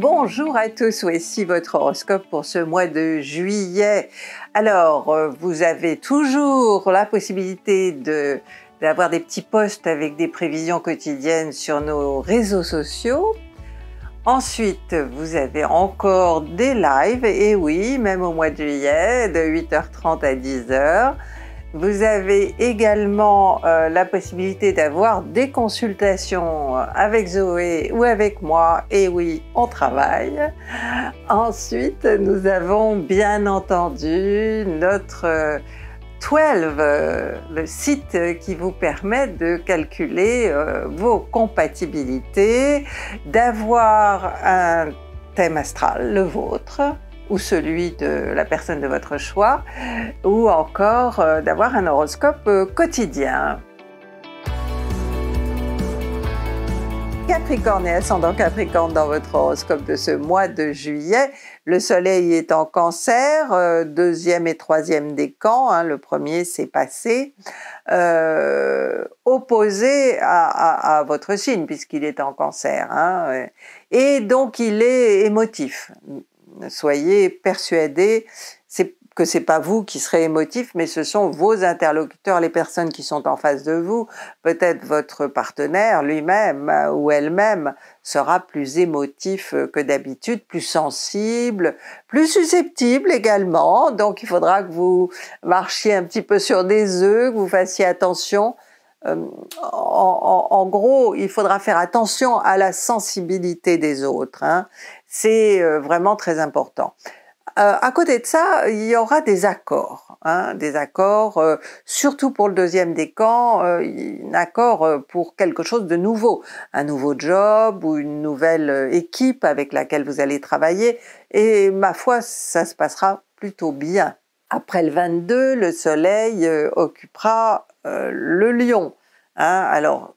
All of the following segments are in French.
Bonjour à tous, voici votre horoscope pour ce mois de juillet. Alors, euh, vous avez toujours la possibilité de d'avoir des petits posts avec des prévisions quotidiennes sur nos réseaux sociaux. Ensuite, vous avez encore des lives, et oui, même au mois de juillet, de 8h30 à 10h. Vous avez également euh, la possibilité d'avoir des consultations euh, avec Zoé ou avec moi. Et oui, on travaille. Ensuite, nous avons bien entendu notre 12, euh, le site qui vous permet de calculer vos compatibilités, d'avoir un thème astral, le vôtre, ou celui de la personne de votre choix, ou encore euh, d'avoir un horoscope euh, quotidien. Capricorne et ascendant Capricorne dans votre horoscope de ce mois de juillet. Le soleil est en cancer, euh, deuxième et troisième décan, hein, le premier s'est passé, opposé à, votre signe puisqu'il est en cancer. Hein, et donc il est émotif, soyez persuadés que ce n'est pas vous qui serez émotif, mais ce sont vos interlocuteurs, les personnes qui sont en face de vous. Peut-être votre partenaire lui-même euh, ou elle-même sera plus émotif euh, que d'habitude, plus sensible, plus susceptible également. Donc il faudra que vous marchiez un petit peu sur des œufs, que vous fassiez attention. Euh, en, gros, il faudra faire attention à la sensibilité des autres. Hein. C'est euh, vraiment très important. Euh, à côté de ça, il y aura des accords, hein, des accords, euh, surtout pour le deuxième décan, un accord pour quelque chose de nouveau, un nouveau job ou une nouvelle équipe avec laquelle vous allez travailler. Et ma foi, ça se passera plutôt bien. Après le 22, le soleil occupera le lion. Hein. Alors,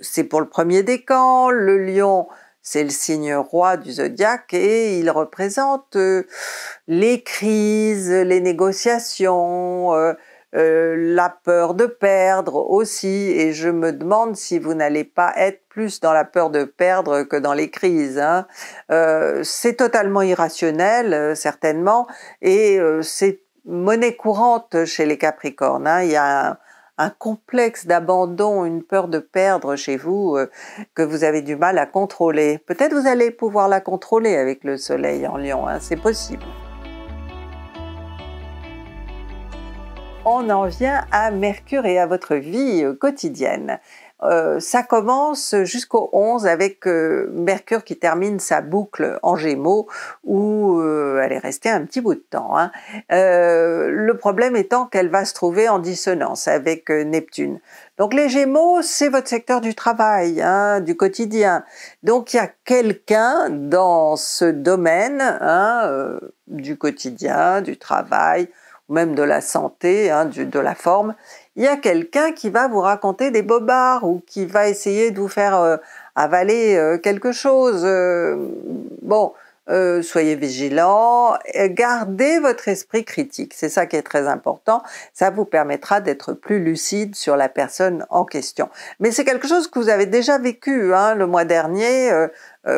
c'est pour le premier décan, le lion c'est le signe roi du zodiaque et il représente euh, les crises, les négociations, euh, euh, la peur de perdre aussi. Et je me demande si vous n'allez pas être plus dans la peur de perdre que dans les crises. Hein. c'est totalement irrationnel, certainement, et c'est monnaie courante chez les Capricornes. Hein. Il y a un complexe d'abandon, une peur de perdre chez vous euh, que vous avez du mal à contrôler. Peut-être vous allez pouvoir la contrôler avec le soleil en lion, hein, c'est possible. On en vient à Mercure et à votre vie quotidienne. Euh, ça commence jusqu'au 11 avec euh, Mercure qui termine sa boucle en Gémeaux où euh, elle est restée un petit bout de temps. Hein. le problème étant qu'elle va se trouver en dissonance avec Neptune. Donc les Gémeaux, c'est votre secteur du travail, hein, du quotidien. Donc il y a quelqu'un dans ce domaine hein, du quotidien, du travail, même de la santé, hein, de la forme, il y a quelqu'un qui va vous raconter des bobards ou qui va essayer de vous faire euh, avaler euh, quelque chose. Euh, bon, soyez vigilant, gardez votre esprit critique, c'est ça qui est très important, ça vous permettra d'être plus lucide sur la personne en question. Mais c'est quelque chose que vous avez déjà vécu hein, le mois dernier,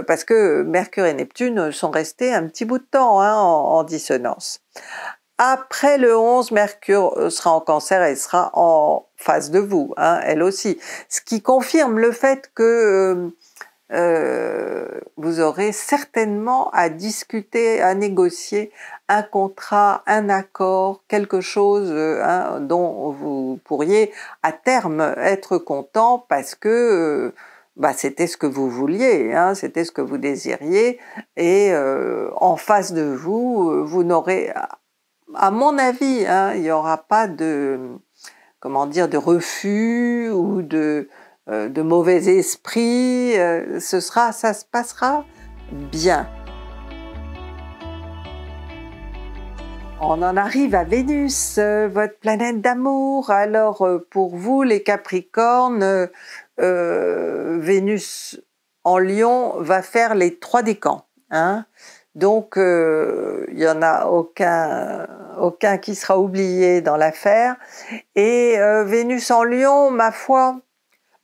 parce que Mercure et Neptune sont restés un petit bout de temps hein, en dissonance. Après le 11, Mercure euh, sera en cancer et sera en face de vous, hein, elle aussi. Ce qui confirme le fait que euh, euh, vous aurez certainement à discuter, à négocier un contrat, un accord, quelque chose hein, dont vous pourriez à terme être content parce que bah, c'était ce que vous vouliez, hein, c'était ce que vous désiriez, et en face de vous, vous n'aurez à mon avis, hein, il n'y aura pas de, comment dire, de refus ou de, euh, mauvais esprit. Euh, ce sera, ça se passera bien. On en arrive à Vénus, euh, votre planète d'amour. Alors pour vous les Capricornes, Vénus en Lion va faire les trois décans. Hein. donc il n'y en a aucun aucun qui sera oublié dans l'affaire. Et euh, Vénus en lion, ma foi,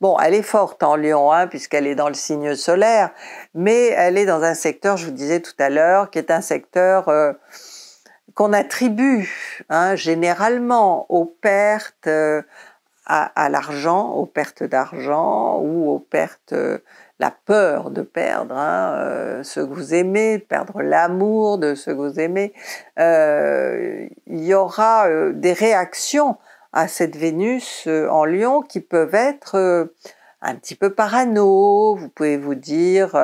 bon, elle est forte en lion, hein, puisqu'elle est dans le signe solaire, mais elle est dans un secteur, je vous disais tout à l'heure, qui est un secteur euh, qu'on attribue hein, généralement aux pertes, euh, à l'argent, aux pertes d'argent ou aux pertes la peur de perdre hein, euh, ce que vous aimez, perdre l'amour de ce que vous aimez. Euh, il y aura euh, des réactions à cette Vénus en Lion qui peuvent être un petit peu parano. Vous pouvez vous dire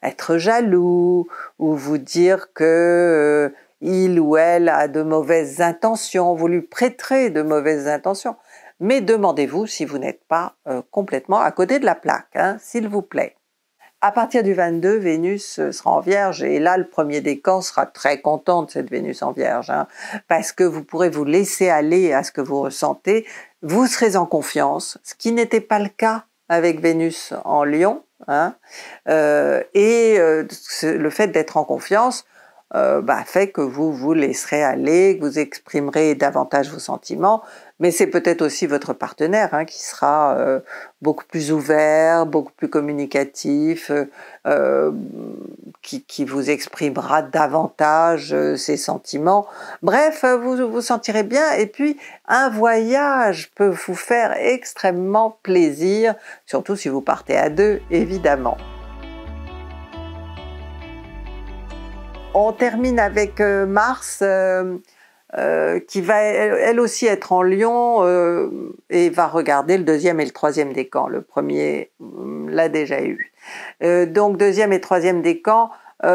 être jaloux ou vous dire que il ou elle a de mauvaises intentions. Vous lui prêterez de mauvaises intentions mais demandez-vous si vous n'êtes pas euh, complètement à côté de la plaque, hein, s'il vous plaît. À partir du 22, Vénus euh, sera en Vierge et là, le premier décan sera très content de cette Vénus en Vierge, hein, parce que vous pourrez vous laisser aller à ce que vous ressentez, vous serez en confiance, ce qui n'était pas le cas avec Vénus en Lion, hein, euh, et le fait d'être en confiance euh, bah, fait que vous vous laisserez aller, que vous exprimerez davantage vos sentiments, mais c'est peut-être aussi votre partenaire hein, qui sera euh, beaucoup plus ouvert, beaucoup plus communicatif, euh, qui, qui, vous exprimera davantage ses sentiments. Bref, vous vous sentirez bien et puis un voyage peut vous faire extrêmement plaisir, surtout si vous partez à deux, évidemment. on termine avec euh, Mars. Euh, euh, qui va elle, aussi être en Lyon et va regarder le deuxième et le troisième décan. Le premier mm, l'a déjà eu. donc deuxième et troisième décan,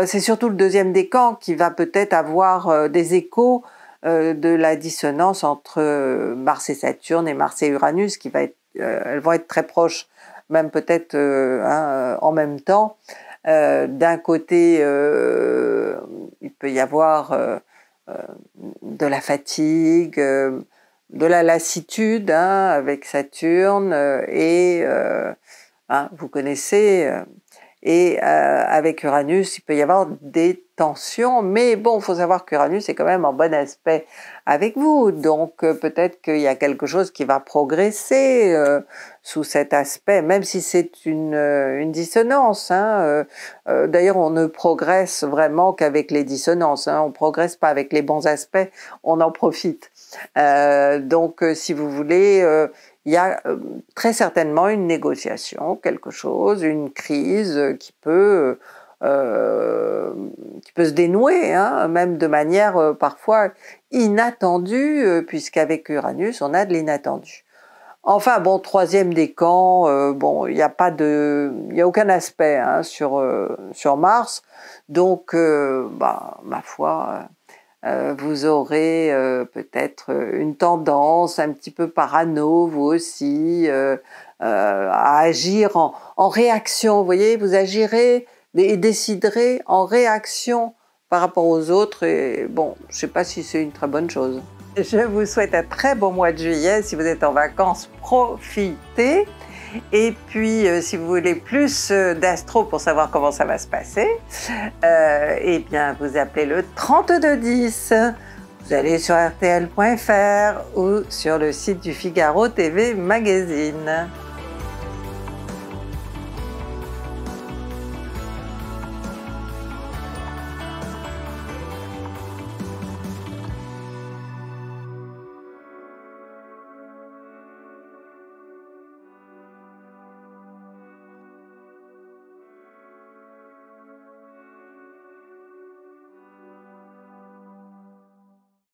c'est surtout le deuxième décan qui va peut-être avoir des échos de la dissonance entre Mars et Saturne et Mars et Uranus qui va être, elles vont être très proches, même peut-être hein, en même temps. Euh, d'un côté, euh, il peut y avoir euh, de la fatigue, de la lassitude hein, avec Saturne et hein, vous connaissez et euh, avec Uranus, il peut y avoir des tensions, mais bon, il faut savoir qu'Uranus est quand même en bon aspect avec vous, donc euh, peut-être qu'il y a quelque chose qui va progresser euh, sous cet aspect, même si c'est une, dissonance. Hein. D'ailleurs, on ne progresse vraiment qu'avec les dissonances, hein, on progresse pas avec les bons aspects, on en profite. Euh, donc, euh, si vous voulez, euh, il y a très certainement une négociation, quelque chose, une crise qui peut, qui peut se dénouer, hein, même de manière parfois inattendue, puisqu'avec Uranus, on a de l'inattendu. Enfin, bon, troisième des camps, bon, il n'y a pas de, il a aucun aspect hein, sur sur Mars, donc, bah, ma foi, euh, vous aurez euh, peut-être euh, une tendance un petit peu parano, vous aussi, à agir en, en, réaction. Vous voyez, vous agirez et déciderez en réaction par rapport aux autres. Et bon, je ne sais pas si c'est une très bonne chose. Je vous souhaite un très bon mois de juillet. Si vous êtes en vacances, profitez. Et puis, euh, si vous voulez plus euh, d'astro pour savoir comment ça va se passer, euh, eh bien, vous appelez le 3210. Vous allez sur rtl.fr ou sur le site du Figaro TV Magazine.